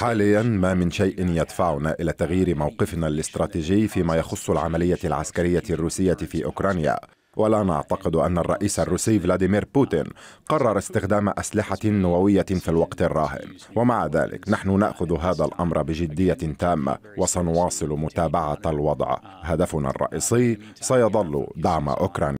حاليا ما من شيء يدفعنا الى تغيير موقفنا الاستراتيجي فيما يخص العمليه العسكريه الروسيه في اوكرانيا ولا نعتقد ان الرئيس الروسي فلاديمير بوتين قرر استخدام اسلحه نوويه في الوقت الراهن ومع ذلك نحن ناخذ هذا الامر بجديه تامه وسنواصل متابعه الوضع هدفنا الرئيسي سيظل دعم اوكرانيا